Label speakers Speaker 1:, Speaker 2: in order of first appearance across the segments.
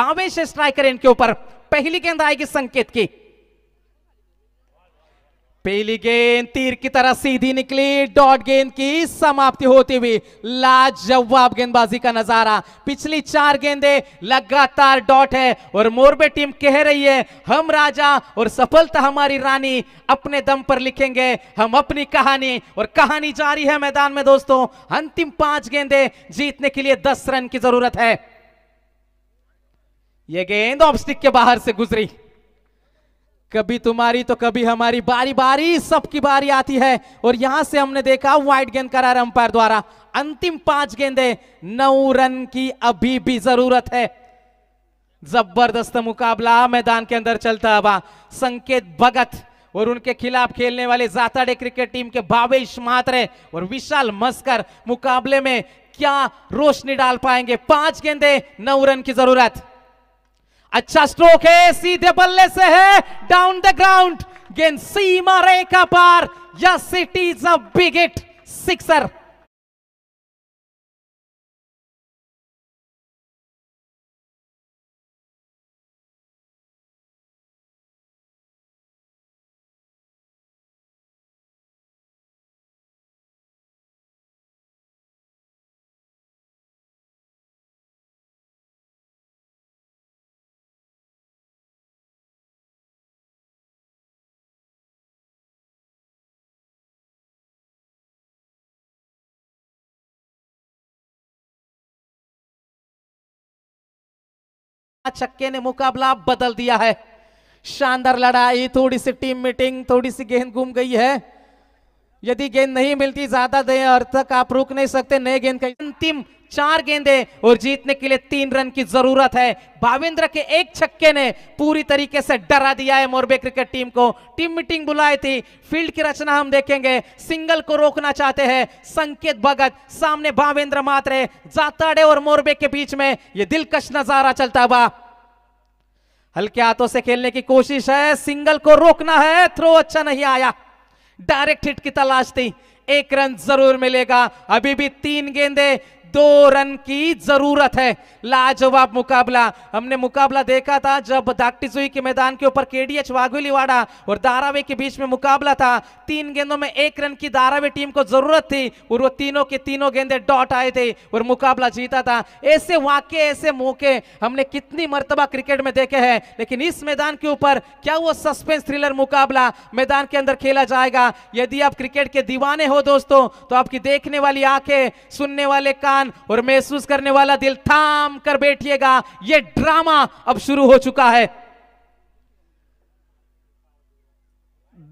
Speaker 1: आवेश स्ट्राइकर इनके ऊपर पहली गेंद आएगी संकेत की पहली गेंद तीर की तरह सीधी निकली डॉट गेंद की समाप्ति होती हुई लाजवाब गेंदबाजी का नजारा पिछली चार गेंदे लगातार डॉट है और मोरबे टीम कह रही है हम राजा और सफलता हमारी रानी अपने दम पर लिखेंगे हम अपनी कहानी और कहानी जारी है मैदान में दोस्तों अंतिम पांच गेंदे जीतने के लिए दस रन की जरूरत है ये गेंद ऑफ स्टिक के बाहर से गुजरी कभी तुम्हारी तो कभी हमारी बारी बारी सबकी बारी आती है और यहां से हमने देखा व्हाइट गेंद करार अंपायर द्वारा अंतिम पांच गेंदे नौ रन की अभी भी जरूरत है जबरदस्त मुकाबला मैदान के अंदर चलता हुआ संकेत भगत और उनके खिलाफ खेलने वाले जाताडे क्रिकेट टीम के भावेश मात्रे और विशाल मस्कर मुकाबले में क्या रोशनी डाल पाएंगे पांच गेंदे नौ रन की जरूरत अच्छा स्ट्रोक है सीधे बल्ले से है डाउन द ग्राउंड गेंद सीमा रेखा पार या सिटी इज अ बिग सिक्सर छक्के ने मुकाबला बदल दिया है शानदार लड़ाई थोड़ी सी टीम मीटिंग थोड़ी सी गेंद घूम गई है यदि गेंद नहीं मिलती ज्यादा दे देर तक आप रुक नहीं सकते नए गेंद का अंतिम चार गेंदे और जीतने के लिए तीन रन की जरूरत है भाविंद्र के एक छक्के ने पूरी तरीके से डरा दिया है मोरबे क्रिकेट टीम को टीम मीटिंग बुलाई थी फील्ड की रचना हम देखेंगे सिंगल को रोकना चाहते हैं संकेत भगत सामने भाविंद्र मात्रे जाताड़े और मोरबे के बीच में ये दिलकश नजारा चलता हुआ हल्के हाथों से खेलने की कोशिश है सिंगल को रोकना है थ्रो अच्छा नहीं आया डायरेक्ट हिट की तलाश थी एक रन जरूर मिलेगा अभी भी तीन गेंदे दो रन की जरूरत है लाजवाब मुकाबला हमने मुकाबला देखा था जब दाक्टिजुई के मैदान के ऊपर केडीएच वाघुलीवाड़ा और दारावे के बीच में मुकाबला था तीन गेंदों में एक रन की दारावे टीम को जरूरत थी और वो तीनों के तीनों गेंदे डॉट आए थे और मुकाबला जीता था ऐसे वाक्य ऐसे मौके हमने कितनी मरतबा क्रिकेट में देखे हैं लेकिन इस मैदान के ऊपर क्या वो सस्पेंस थ्रिलर मुकाबला मैदान के अंदर खेला जाएगा यदि आप क्रिकेट के दीवाने हो दोस्तों तो आपकी देखने वाली आंखें सुनने वाले कान पहचान और महसूस करने वाला दिल थाम कर बैठिएगा यह ड्रामा अब शुरू हो चुका है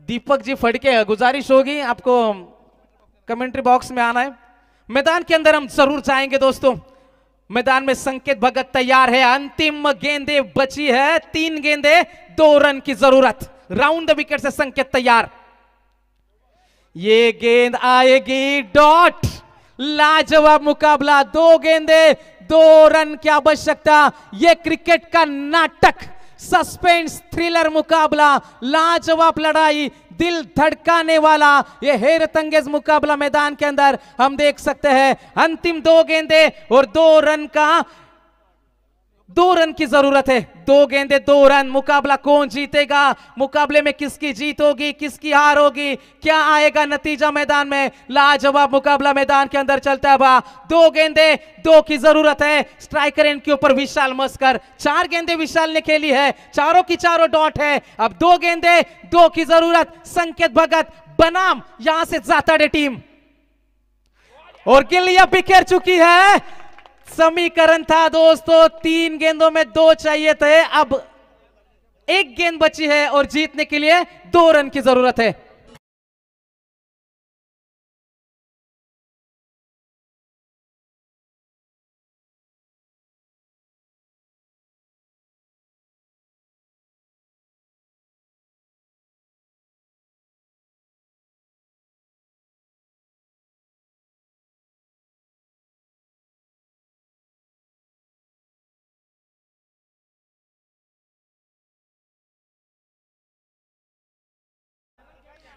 Speaker 1: दीपक जी फटके गुजारिश होगी आपको कमेंट्री बॉक्स में आना है मैदान के अंदर हम जरूर जाएंगे दोस्तों मैदान में संकेत भगत तैयार है अंतिम गेंदे बची है तीन गेंदे दो रन की जरूरत राउंड द विकेट से संकेत तैयार ये गेंद आएगी डॉट लाजवाब मुकाबला दो गेंदे दो रन की आवश्यकता यह क्रिकेट का नाटक सस्पेंस थ्रिलर मुकाबला लाजवाब लड़ाई दिल धड़काने वाला यह हेरत अंगेज मुकाबला मैदान के अंदर हम देख सकते हैं अंतिम दो गेंदे और दो रन का दो रन की जरूरत है दो गेंदे दो रन मुकाबला कौन जीतेगा मुकाबले में किसकी जीत होगी किसकी हार होगी क्या आएगा नतीजा मैदान में लाजवाब मुकाबला मैदान के अंदर चलता है दो गेंदे दो की जरूरत है स्ट्राइकर एंड के ऊपर विशाल मस्कर चार गेंदे विशाल ने खेली है चारों की चारों डॉट है अब दो गेंदे दो की जरूरत संकेत भगत बनाम यहां से जाता टीम और अब बिखेर चुकी है समीकरण था दोस्तों तीन गेंदों में दो चाहिए थे अब एक गेंद बची है और जीतने के लिए दो रन की जरूरत है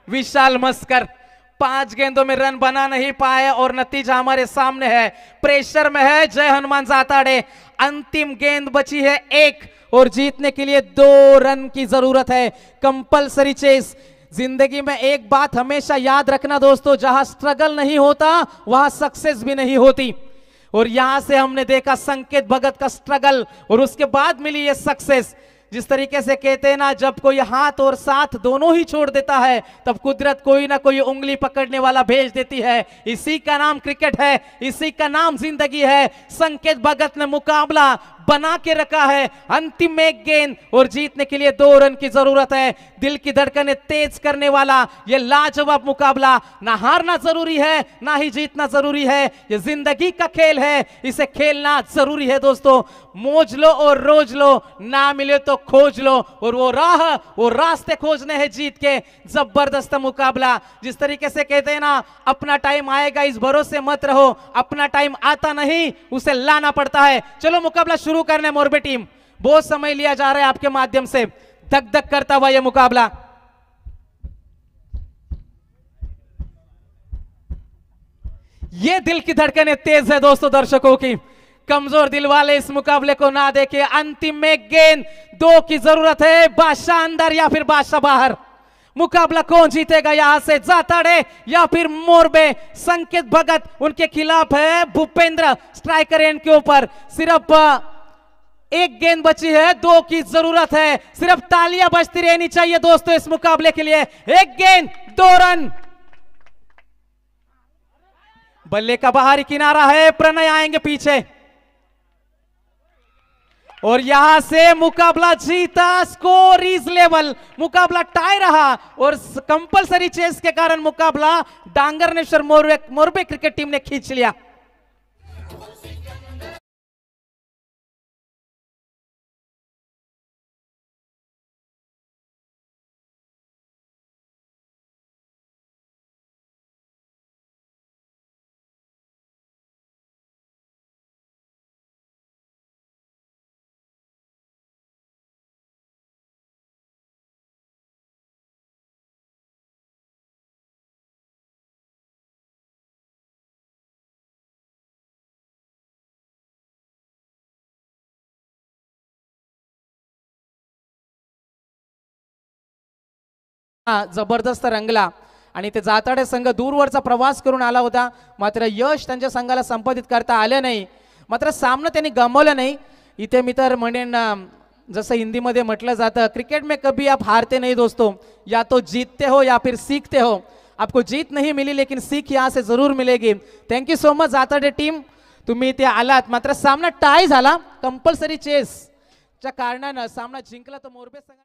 Speaker 1: विशाल मस्कर पांच गेंदों में रन बना नहीं पाए और नतीजा हमारे सामने है प्रेशर में है जय हनुमान जाताड़े अंतिम गेंद बची है एक और जीतने के लिए दो रन की जरूरत है कंपलसरी चेस जिंदगी में एक बात हमेशा याद रखना दोस्तों जहां स्ट्रगल नहीं होता वहां सक्सेस भी नहीं होती और यहां से हमने देखा संकेत भगत का स्ट्रगल और उसके बाद मिली ये सक्सेस जिस तरीके से कहते हैं ना जब कोई हाथ और साथ दोनों ही छोड़ देता है तब कुदरत कोई ना कोई उंगली पकड़ने वाला भेज देती है इसी का नाम क्रिकेट है इसी का नाम जिंदगी है संकेत भगत ने मुकाबला बना के रखा है अंतिम एक गेंद और जीतने के लिए दो रन की जरूरत है दिल की धड़कने तेज करने वाला यह लाजवाब मुकाबला ना हारना जरूरी है ना ही जीतना जरूरी है यह जिंदगी का खेल है इसे खेलना जरूरी है दोस्तों मोज लो और रोज लो ना मिले तो खोज लो और वो राह वो रास्ते खोजने हैं जीत के जबरदस्त मुकाबला जिस तरीके से कहते हैं ना अपना टाइम आएगा इस भरोसे मत रहो अपना टाइम आता नहीं उसे लाना पड़ता है चलो मुकाबला शुरू शुरू करने मोरबे टीम बहुत समय लिया जा रहा है आपके माध्यम से धक धक करता हुआ यह मुकाबला ये दिल की धड़कनें तेज है दोस्तों दर्शकों की कमजोर दिल वाले इस मुकाबले को ना देखे अंतिम में गेंद दो की जरूरत है बादशाह अंदर या फिर बादशाह बाहर मुकाबला कौन जीतेगा यहां से जाताड़े या फिर मोरबे संकेत भगत उनके खिलाफ है भूपेंद्र स्ट्राइकर एंड के ऊपर सिर्फ एक गेंद बची है दो की जरूरत है सिर्फ तालियां बजती रहनी चाहिए दोस्तों इस मुकाबले के लिए एक गेंद दो रन बल्ले का बाहरी किनारा है प्रणय आएंगे पीछे और यहां से मुकाबला जीता स्कोर इज लेवल मुकाबला टाई रहा और कंपलसरी चेस के कारण मुकाबला डांगर ने मोरबे मोरबे क्रिकेट टीम ने खींच लिया जबरदस्त रंगला आणि ते जाताडे संघ दूरवरचा प्रवास करून आला होता मात्र यश त्यांच्या संघाला संपादित करता आलं नाही मात्र सामना त्यांनी गमावला नाही इथे मी तर म्हणेन जसं हिंदीमध्ये म्हटलं जातं क्रिकेट में कभी आप हारते नहीं दोस्तों या तो जीतते हो या फिर सीखते हो आपको जीत नहीं मिली लेकिन सीख या से जरूर मिलेगी थँक्यू यू सो मच जाताडे टीम तुम्ही इथे आलात मात्र सामना टाय झाला कंपल्सरी च्या कारणानं सामना जिंकला तर मोरबे संघ